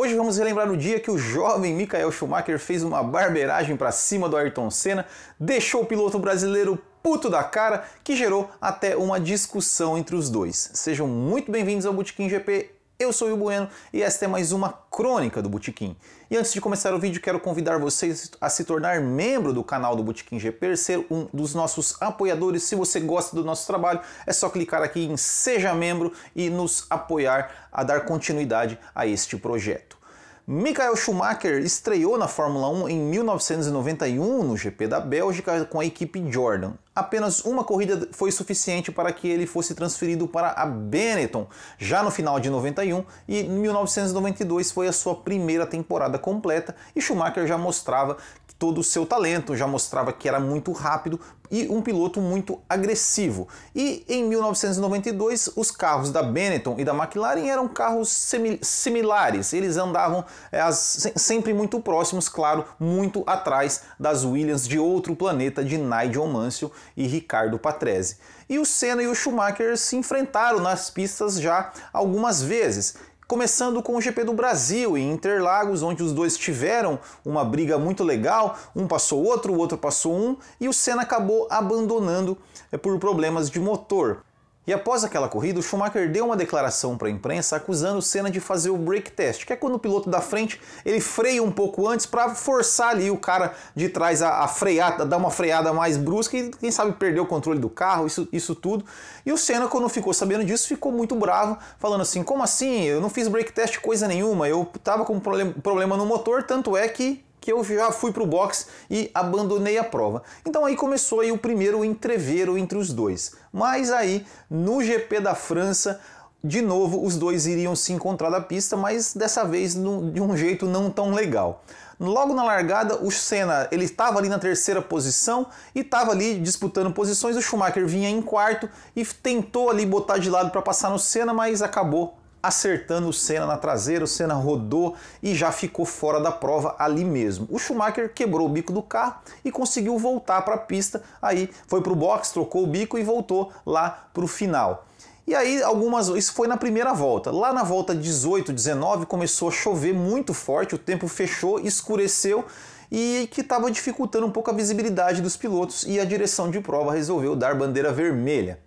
Hoje vamos relembrar o dia que o jovem Michael Schumacher fez uma barbeiragem para cima do Ayrton Senna, deixou o piloto brasileiro puto da cara, que gerou até uma discussão entre os dois. Sejam muito bem-vindos ao Botequim GP, eu sou o Bueno e esta é mais uma crônica do Botequim. E antes de começar o vídeo, quero convidar vocês a se tornar membro do canal do Botequim GP, ser um dos nossos apoiadores. Se você gosta do nosso trabalho, é só clicar aqui em Seja Membro e nos apoiar a dar continuidade a este projeto. Michael Schumacher estreou na Fórmula 1 em 1991 no GP da Bélgica com a equipe Jordan apenas uma corrida foi suficiente para que ele fosse transferido para a Benetton, já no final de 91 e 1992 foi a sua primeira temporada completa e Schumacher já mostrava todo o seu talento, já mostrava que era muito rápido e um piloto muito agressivo. E em 1992, os carros da Benetton e da McLaren eram carros semi similares, eles andavam é, as, sempre muito próximos, claro, muito atrás das Williams de outro planeta de Nigel Mansell e Ricardo Patrese. E o Senna e o Schumacher se enfrentaram nas pistas já algumas vezes. Começando com o GP do Brasil em Interlagos, onde os dois tiveram uma briga muito legal, um passou o outro, o outro passou um, e o Senna acabou abandonando eh, por problemas de motor. E após aquela corrida, o Schumacher deu uma declaração para a imprensa acusando Senna de fazer o brake test, que é quando o piloto da frente ele freia um pouco antes para forçar ali o cara de trás a, a frear, a dar uma freada mais brusca e quem sabe perder o controle do carro, isso, isso tudo. E o Senna, quando ficou sabendo disso, ficou muito bravo, falando assim: como assim? Eu não fiz brake test coisa nenhuma, eu tava com problema no motor, tanto é que que eu já fui para o box e abandonei a prova. Então aí começou aí o primeiro entreveiro entre os dois. Mas aí no GP da França de novo os dois iriam se encontrar da pista, mas dessa vez de um jeito não tão legal. Logo na largada, o Senna ele estava ali na terceira posição e estava ali disputando posições. O Schumacher vinha em quarto e tentou ali botar de lado para passar no Senna, mas acabou acertando o Senna na traseira, o Senna rodou e já ficou fora da prova ali mesmo. O Schumacher quebrou o bico do carro e conseguiu voltar para a pista, aí foi para o box, trocou o bico e voltou lá para o final. E aí algumas, isso foi na primeira volta. Lá na volta 18, 19 começou a chover muito forte, o tempo fechou, escureceu e que estava dificultando um pouco a visibilidade dos pilotos e a direção de prova resolveu dar bandeira vermelha.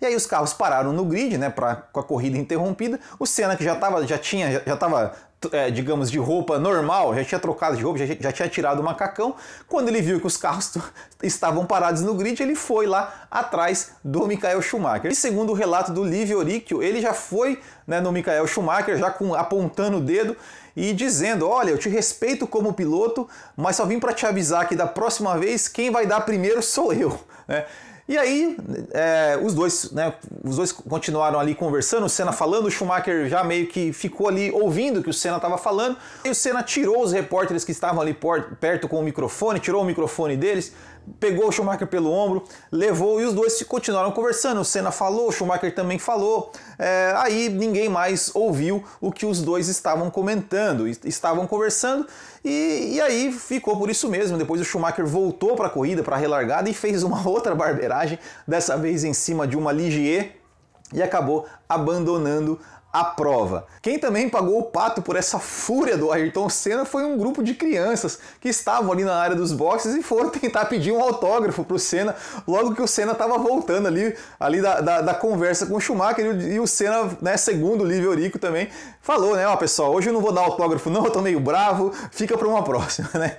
E aí os carros pararam no grid, né, pra, com a corrida interrompida. O Senna, que já, tava, já tinha, já, já tava é, digamos, de roupa normal, já tinha trocado de roupa, já, já, tinha tirado o macacão. Quando ele viu que os carros estavam parados no grid, ele foi lá atrás do Michael Schumacher. E segundo o relato do Livio Oricchio, ele já foi né, no Michael Schumacher, já com, apontando o dedo e dizendo: Olha, eu te respeito como piloto, mas só vim para te avisar que da próxima vez quem vai dar primeiro sou eu. Né? E aí, é, os dois, né, os dois continuaram ali conversando, o Senna falando, o Schumacher já meio que ficou ali ouvindo o que o Senna estava falando. E o Senna tirou os repórteres que estavam ali por, perto com o microfone, tirou o microfone deles, pegou o Schumacher pelo ombro, levou e os dois continuaram conversando. O Senna falou, o Schumacher também falou. É, aí ninguém mais ouviu o que os dois estavam comentando, estavam conversando e, e aí ficou por isso mesmo. Depois o Schumacher voltou para a corrida, para a relargada e fez uma outra barbeiragem, dessa vez em cima de uma Ligier e acabou abandonando a prova. Quem também pagou o pato por essa fúria do Ayrton Senna foi um grupo de crianças que estavam ali na área dos boxes e foram tentar pedir um autógrafo para o Senna logo que o Senna estava voltando ali, ali da, da, da, conversa com o Schumacher e o Senna, né, segundo o Livio Rico também, falou, né, ó pessoal, hoje eu não vou dar autógrafo não, eu tô meio bravo, fica para uma próxima, né?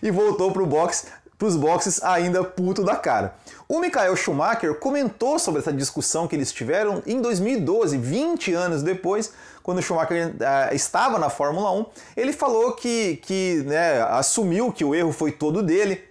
E, e voltou para o box para os boxes ainda puto da cara. O Michael Schumacher comentou sobre essa discussão que eles tiveram em 2012, 20 anos depois, quando o Schumacher eh, estava na Fórmula 1. Ele falou que, que né, assumiu que o erro foi todo dele,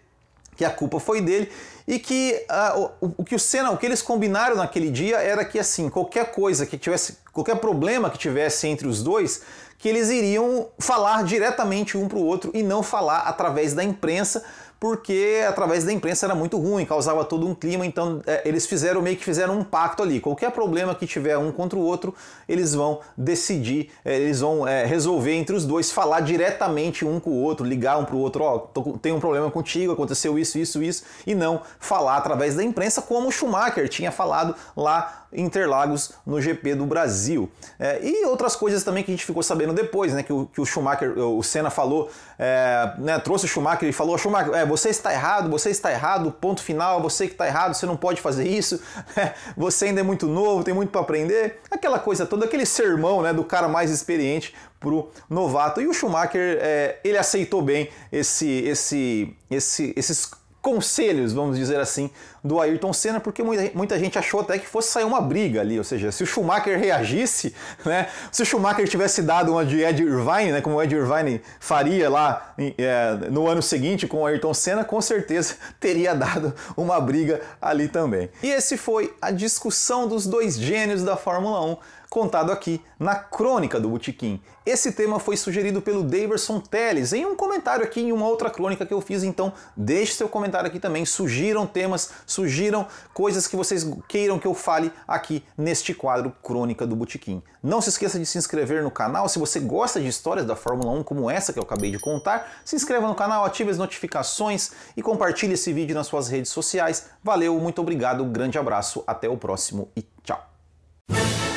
que a culpa foi dele e que ah, o, o, que o Senna, o que eles combinaram naquele dia era que assim qualquer coisa que tivesse, qualquer problema que tivesse entre os dois, que eles iriam falar diretamente um para o outro e não falar através da imprensa porque através da imprensa era muito ruim, causava todo um clima, então é, eles fizeram meio que fizeram um pacto ali. Qualquer problema que tiver um contra o outro, eles vão decidir, é, eles vão é, resolver entre os dois, falar diretamente um com o outro, ligar um para o outro, ó, oh, tem um problema contigo, aconteceu isso, isso, isso, e não falar através da imprensa como o Schumacher tinha falado lá em Interlagos no GP do Brasil. É, e outras coisas também que a gente ficou sabendo depois, né, que o, que o Schumacher, o Senna falou, é, né, trouxe o Schumacher e falou, Schumacher, é, você está errado, você está errado, ponto final, você que está errado, você não pode fazer isso, você ainda é muito novo, tem muito para aprender. Aquela coisa toda, aquele sermão né, do cara mais experiente para o novato. E o Schumacher, é, ele aceitou bem esse, esse, esse, esses conselhos, vamos dizer assim, do Ayrton Senna, porque muita gente achou até que fosse sair uma briga ali, ou seja, se o Schumacher reagisse, né, se o Schumacher tivesse dado uma de Ed Irvine, né, como o Ed Irvine faria lá é, no ano seguinte com o Ayrton Senna, com certeza teria dado uma briga ali também. E esse foi a discussão dos dois gênios da Fórmula 1 contado aqui na Crônica do Botequim. Esse tema foi sugerido pelo Daverson Teles em um comentário aqui em uma outra crônica que eu fiz, então deixe seu comentário aqui também, sugiram temas, sugiram coisas que vocês queiram que eu fale aqui neste quadro Crônica do Botequim. Não se esqueça de se inscrever no canal, se você gosta de histórias da Fórmula 1 como essa que eu acabei de contar, se inscreva no canal, ative as notificações e compartilhe esse vídeo nas suas redes sociais. Valeu, muito obrigado, grande abraço, até o próximo e tchau!